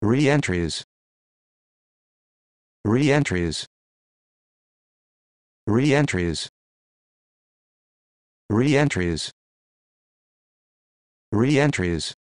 Re-entries. Re-entries. Re-entries. Re-entries. Re-entries.